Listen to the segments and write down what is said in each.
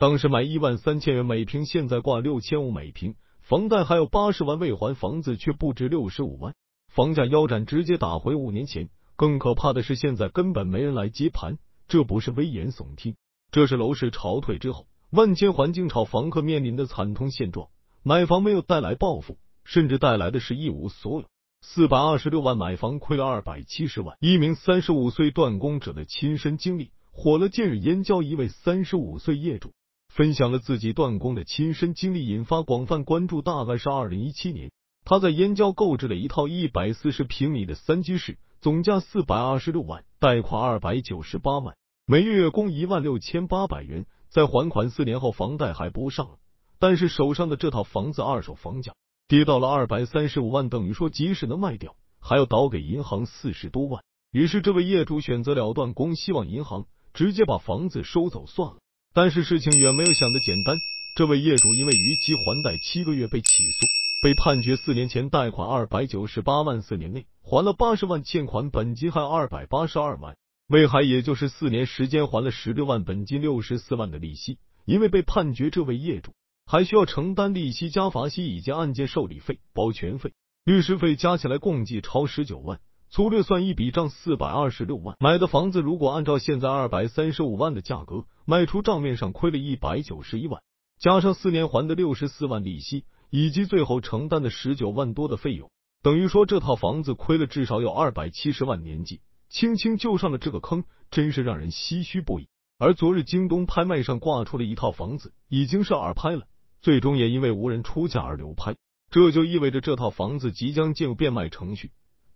当时买一万三千元每平，现在挂六千五每平，房贷还有八十万未还，房子却不值六十五万，房价腰斩，直接打回五年前。更可怕的是，现在根本没人来接盘，这不是危言耸听，这是楼市潮退之后，万千环境炒房客面临的惨痛现状。买房没有带来暴富，甚至带来的是一无所有。四百二十六万买房亏了二百七十万，一名三十五岁断供者的亲身经历火了。近日，燕郊一位三十五岁业主。分享了自己断供的亲身经历，引发广泛关注。大概是二零一七年，他在燕郊购置了一套一百四十平米的三居室，总价四百二十六万，贷款二百九十八万，每月月供一万六千八百元。在还款四年后，房贷还不上了，但是手上的这套房子二手房价跌到了二百三十五万，等于说即使能卖掉，还要倒给银行四十多万。于是，这位业主选择了断供，希望银行直接把房子收走算了。但是事情远没有想的简单。这位业主因为逾期还贷七个月被起诉，被判决四年前贷款二百九十八万，四年内还了八十万，欠款本金还二百八十二万，未还也就是四年时间还了十六万本金，六十四万的利息。因为被判决，这位业主还需要承担利息加罚息以及案件受理费、保全费、律师费，加起来共计超十九万。粗略算一笔账，四百二十六万买的房子，如果按照现在二百三十五万的价格卖出，账面上亏了一百九十一万，加上四年还的六十四万利息，以及最后承担的十九万多的费用，等于说这套房子亏了至少有二百七十万年纪，轻轻就上了这个坑，真是让人唏嘘不已。而昨日京东拍卖上挂出的一套房子，已经是二拍了，最终也因为无人出价而流拍，这就意味着这套房子即将进入变卖程序。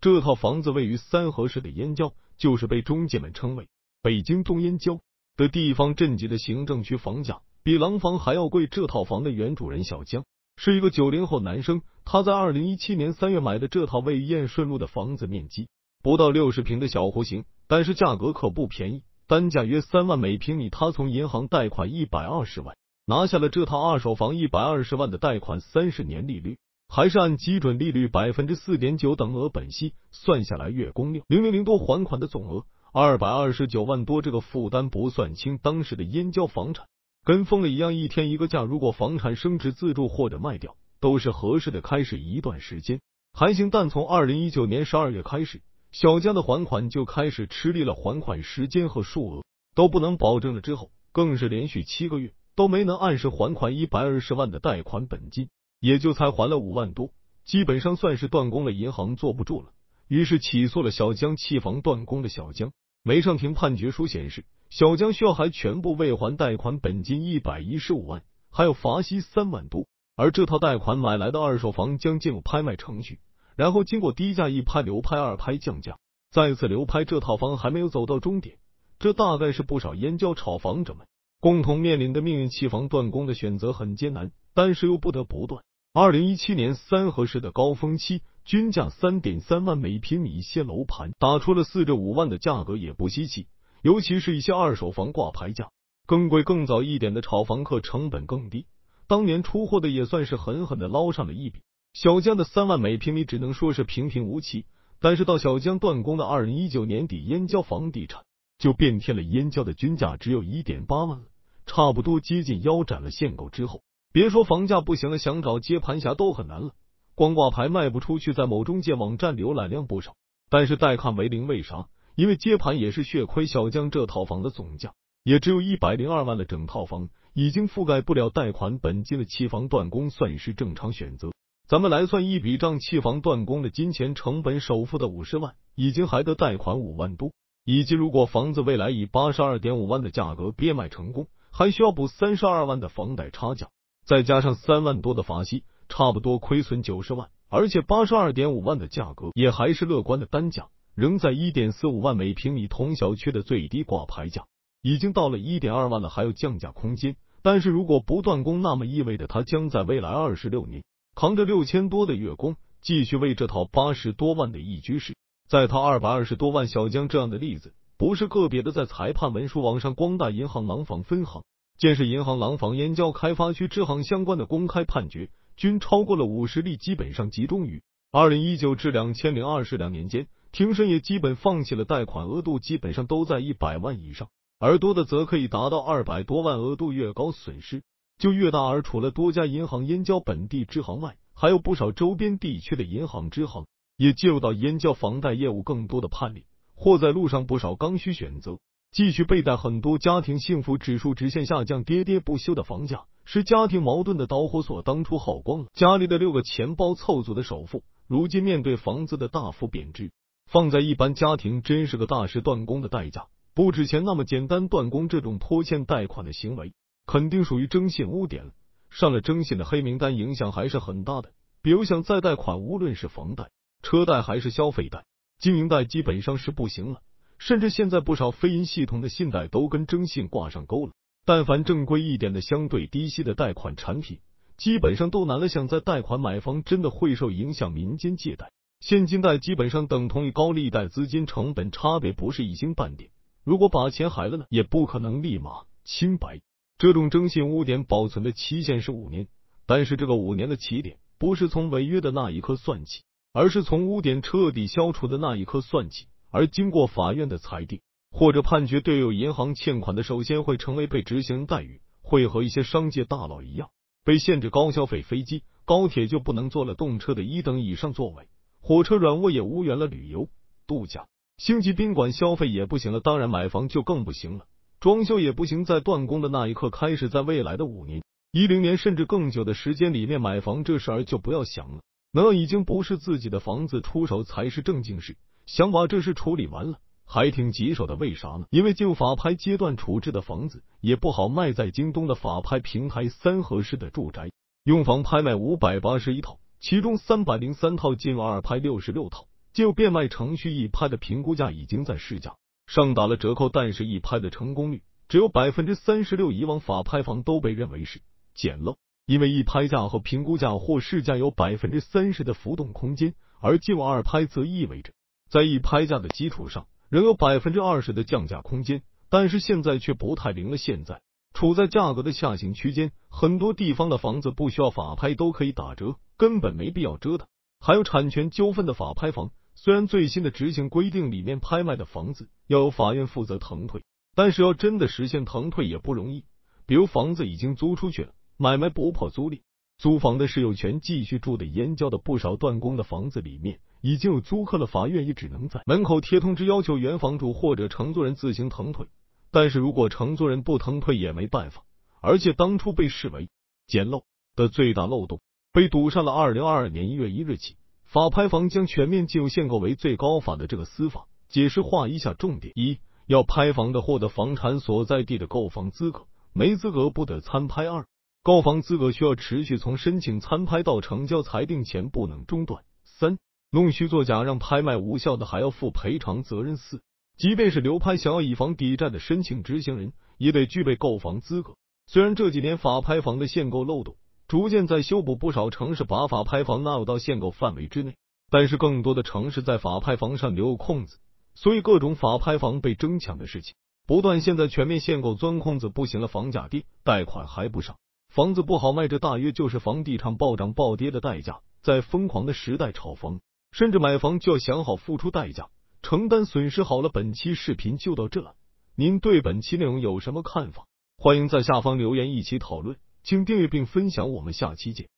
这套房子位于三河市的燕郊，就是被中介们称为“北京东燕郊”的地方，镇级的行政区，房价比廊坊还要贵。这套房的原主人小江是一个九零后男生，他在二零一七年三月买的这套位于燕顺路的房子，面积不到六十平的小户型，但是价格可不便宜，单价约三万每平米。他从银行贷款一百二十万，拿下了这套二手房，一百二十万的贷款三十年利率。还是按基准利率百分之四点九等额本息算下来，月供六零零零多，还款的总额二百二十九万多，这个负担不算轻。当时的燕郊房产跟疯了一样，一天一个价。如果房产升值，自住或者卖掉，都是合适的。开始一段时间还行，但从二零一九年十二月开始，小江的还款就开始吃力了，还款时间和数额都不能保证了。之后更是连续七个月都没能按时还款一百二十万的贷款本金。也就才还了五万多，基本上算是断供了。银行坐不住了，于是起诉了小江弃房断供的小江。没上庭判决书显示，小江需要还全部未还贷款本金一百一十五万，还有罚息三万多。而这套贷款买来的二手房将进入拍卖程序，然后经过低价一拍、流拍、二拍降价，再次流拍。这套房还没有走到终点，这大概是不少燕郊炒房者们共同面临的命运。弃房断供的选择很艰难，但是又不得不断。二零一七年三河市的高峰期均价三点三万每平米，一些楼盘打出了四至五万的价格也不稀奇。尤其是一些二手房挂牌价更贵、更早一点的炒房客成本更低，当年出货的也算是狠狠的捞上了一笔。小江的三万每平米只能说是平平无奇，但是到小江断供的二零一九年底，燕郊房地产就变天了。燕郊的均价只有一点八万了，差不多接近腰斩了。限购之后。别说房价不行了，想找接盘侠都很难了。光挂牌卖不出去，在某中介网站浏览量不少，但是带看为零。为啥？因为接盘也是血亏。小江这套房的总价也只有一百零二万了，整套房已经覆盖不了贷款本金的期房断供算是正常选择。咱们来算一笔账：期房断供的金钱成本，首付的五十万已经还得贷款五万多，以及如果房子未来以八十二点五万的价格变卖成功，还需要补三十二万的房贷差价。再加上三万多的罚息，差不多亏损九十万，而且八十二点五万的价格也还是乐观的单价，仍在一点四五万每平米同小区的最低挂牌价，已经到了一点二万了，还有降价空间。但是如果不断供，那么意味着他将在未来二十六年扛着六千多的月供，继续为这套八十多万的一居室。再他二百二十多万小江这样的例子不是个别的，在裁判文书网上，光大银行廊坊分行。建设银行廊坊燕郊开发区支行相关的公开判决均超过了五十例，基本上集中于二零一九至两千零二十两年间。庭审也基本放弃了贷款额度，基本上都在一百万以上，而多的则可以达到二百多万。额度越高，损失就越大。而除了多家银行燕郊本地支行外，还有不少周边地区的银行支行也介入到燕郊房贷业务，更多的判例或在路上不少刚需选择。继续背贷，很多家庭幸福指数直线下降，跌跌不休的房价是家庭矛盾的导火索。当初耗光了家里的六个钱包凑足的首付，如今面对房子的大幅贬值，放在一般家庭真是个大事。断供的代价不止钱那么简单，断供这种拖欠贷款的行为肯定属于征信污点了，上了征信的黑名单，影响还是很大的。比如想再贷款，无论是房贷、车贷还是消费贷、经营贷，基本上是不行了。甚至现在不少非银系统的信贷都跟征信挂上钩了。但凡正规一点的、相对低息的贷款产品，基本上都难了。想在贷款买房，真的会受影响。民间借贷、现金贷基本上等同于高利贷，资金成本差别不是一星半点。如果把钱还了呢，也不可能立马清白。这种征信污点保存的期限是五年，但是这个五年的起点不是从违约的那一刻算起，而是从污点彻底消除的那一刻算起。而经过法院的裁定或者判决，对有银行欠款的，首先会成为被执行待遇，会和一些商界大佬一样，被限制高消费，飞机、高铁就不能坐了，动车的一等以上座位，火车软卧也无缘了，旅游度假、星级宾馆消费也不行了，当然买房就更不行了，装修也不行，在断供的那一刻开始，在未来的五年、一零年甚至更久的时间里面，买房这事儿就不要想了，那已经不是自己的房子，出手才是正经事。想把这事处理完了，还挺棘手的。为啥呢？因为进入法拍阶段处置的房子也不好卖。在京东的法拍平台，三合市的住宅用房拍卖五百八十一套，其中三百零三套进入二拍，六十六套进入变卖程序。一拍的评估价已经在市价上打了折扣，但是一拍的成功率只有百分之三十六。以往法拍房都被认为是捡漏，因为一拍价和评估价或市价有百分之三十的浮动空间，而进入二拍则意味着。在一拍价的基础上，仍有百分之二十的降价空间，但是现在却不太灵了。现在处在价格的下行区间，很多地方的房子不需要法拍都可以打折，根本没必要折腾。还有产权纠纷的法拍房，虽然最新的执行规定里面拍卖的房子要有法院负责腾退，但是要真的实现腾退也不容易。比如房子已经租出去了，买卖不破租赁，租房的是有权继续住的。燕郊的不少断供的房子里面。已经有租客了，法院也只能在门口贴通知，要求原房主或者承租人自行腾退。但是如果承租人不腾退也没办法。而且当初被视为捡漏的最大漏洞被堵上了。二零二二年一月一日起，法拍房将全面进入限购为最高法的这个司法解释，划一下重点：一、要拍房的获得房产所在地的购房资格，没资格不得参拍；二、购房资格需要持续从申请参拍到成交裁定前不能中断；三。弄虚作假让拍卖无效的还要负赔偿责任。四，即便是流拍想要以房抵债的申请执行人也得具备购房资格。虽然这几年法拍房的限购漏洞逐渐在修补，不少城市把法拍房纳入到限购范围之内，但是更多的城市在法拍房上留有空子，所以各种法拍房被争抢的事情不断。现在全面限购，钻空子不行了，房价低，贷款还不上，房子不好卖，这大约就是房地产暴涨暴跌的代价。在疯狂的时代炒房。甚至买房就要想好付出代价，承担损失。好了，本期视频就到这了。您对本期内容有什么看法？欢迎在下方留言一起讨论。请订阅并分享，我们下期见。